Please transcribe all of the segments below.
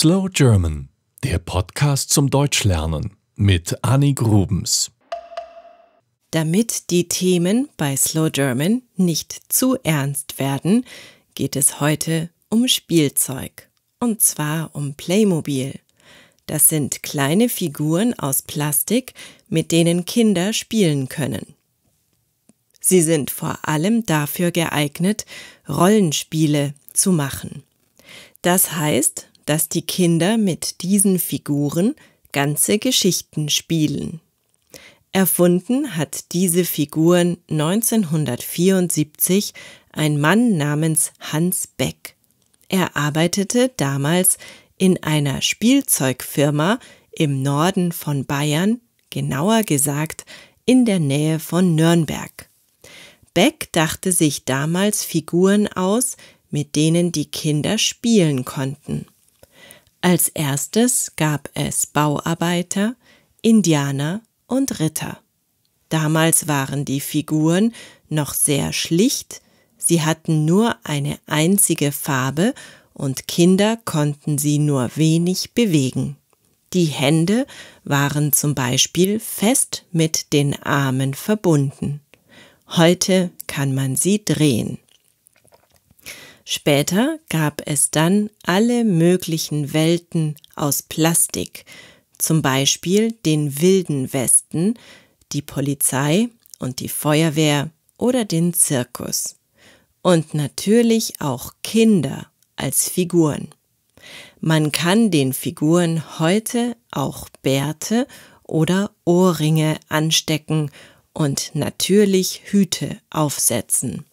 Slow German, der Podcast zum Deutschlernen mit Annie Grubens. Damit die Themen bei Slow German nicht zu ernst werden, geht es heute um Spielzeug. Und zwar um Playmobil. Das sind kleine Figuren aus Plastik, mit denen Kinder spielen können. Sie sind vor allem dafür geeignet, Rollenspiele zu machen. Das heißt, dass die Kinder mit diesen Figuren ganze Geschichten spielen. Erfunden hat diese Figuren 1974 ein Mann namens Hans Beck. Er arbeitete damals in einer Spielzeugfirma im Norden von Bayern, genauer gesagt in der Nähe von Nürnberg. Beck dachte sich damals Figuren aus, mit denen die Kinder spielen konnten. Als erstes gab es Bauarbeiter, Indianer und Ritter. Damals waren die Figuren noch sehr schlicht, sie hatten nur eine einzige Farbe und Kinder konnten sie nur wenig bewegen. Die Hände waren zum Beispiel fest mit den Armen verbunden. Heute kann man sie drehen. Später gab es dann alle möglichen Welten aus Plastik, zum Beispiel den Wilden Westen, die Polizei und die Feuerwehr oder den Zirkus. Und natürlich auch Kinder als Figuren. Man kann den Figuren heute auch Bärte oder Ohrringe anstecken und natürlich Hüte aufsetzen.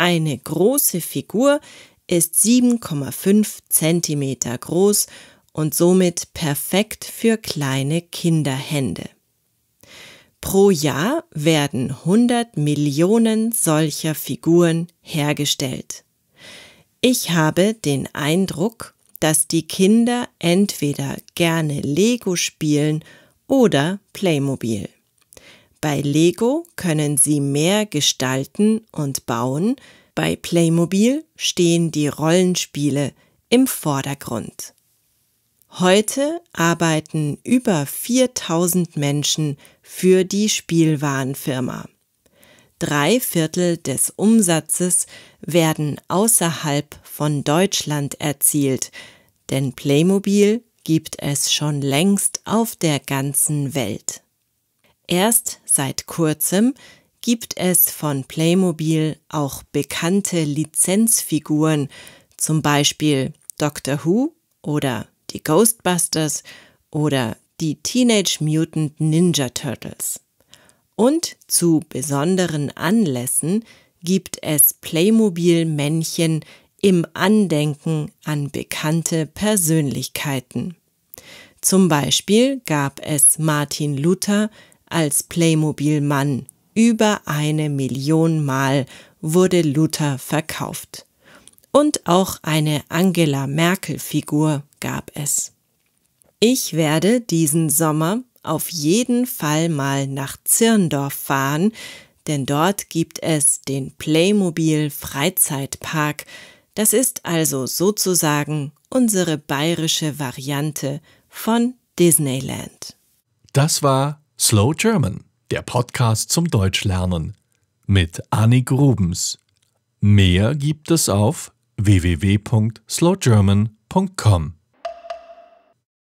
Eine große Figur ist 7,5 cm groß und somit perfekt für kleine Kinderhände. Pro Jahr werden 100 Millionen solcher Figuren hergestellt. Ich habe den Eindruck, dass die Kinder entweder gerne Lego spielen oder Playmobil. Bei Lego können Sie mehr gestalten und bauen, bei Playmobil stehen die Rollenspiele im Vordergrund. Heute arbeiten über 4000 Menschen für die Spielwarenfirma. Drei Viertel des Umsatzes werden außerhalb von Deutschland erzielt, denn Playmobil gibt es schon längst auf der ganzen Welt. Erst seit kurzem gibt es von Playmobil auch bekannte Lizenzfiguren, zum Beispiel Doctor Who oder die Ghostbusters oder die Teenage Mutant Ninja Turtles. Und zu besonderen Anlässen gibt es Playmobil-Männchen im Andenken an bekannte Persönlichkeiten. Zum Beispiel gab es Martin Luther als Playmobil-Mann. Über eine Million Mal wurde Luther verkauft. Und auch eine Angela Merkel-Figur gab es. Ich werde diesen Sommer auf jeden Fall mal nach Zirndorf fahren, denn dort gibt es den Playmobil Freizeitpark. Das ist also sozusagen unsere bayerische Variante von Disneyland. Das war Slow German, der Podcast zum Deutschlernen mit Annik Grubens. Mehr gibt es auf www.slowgerman.com.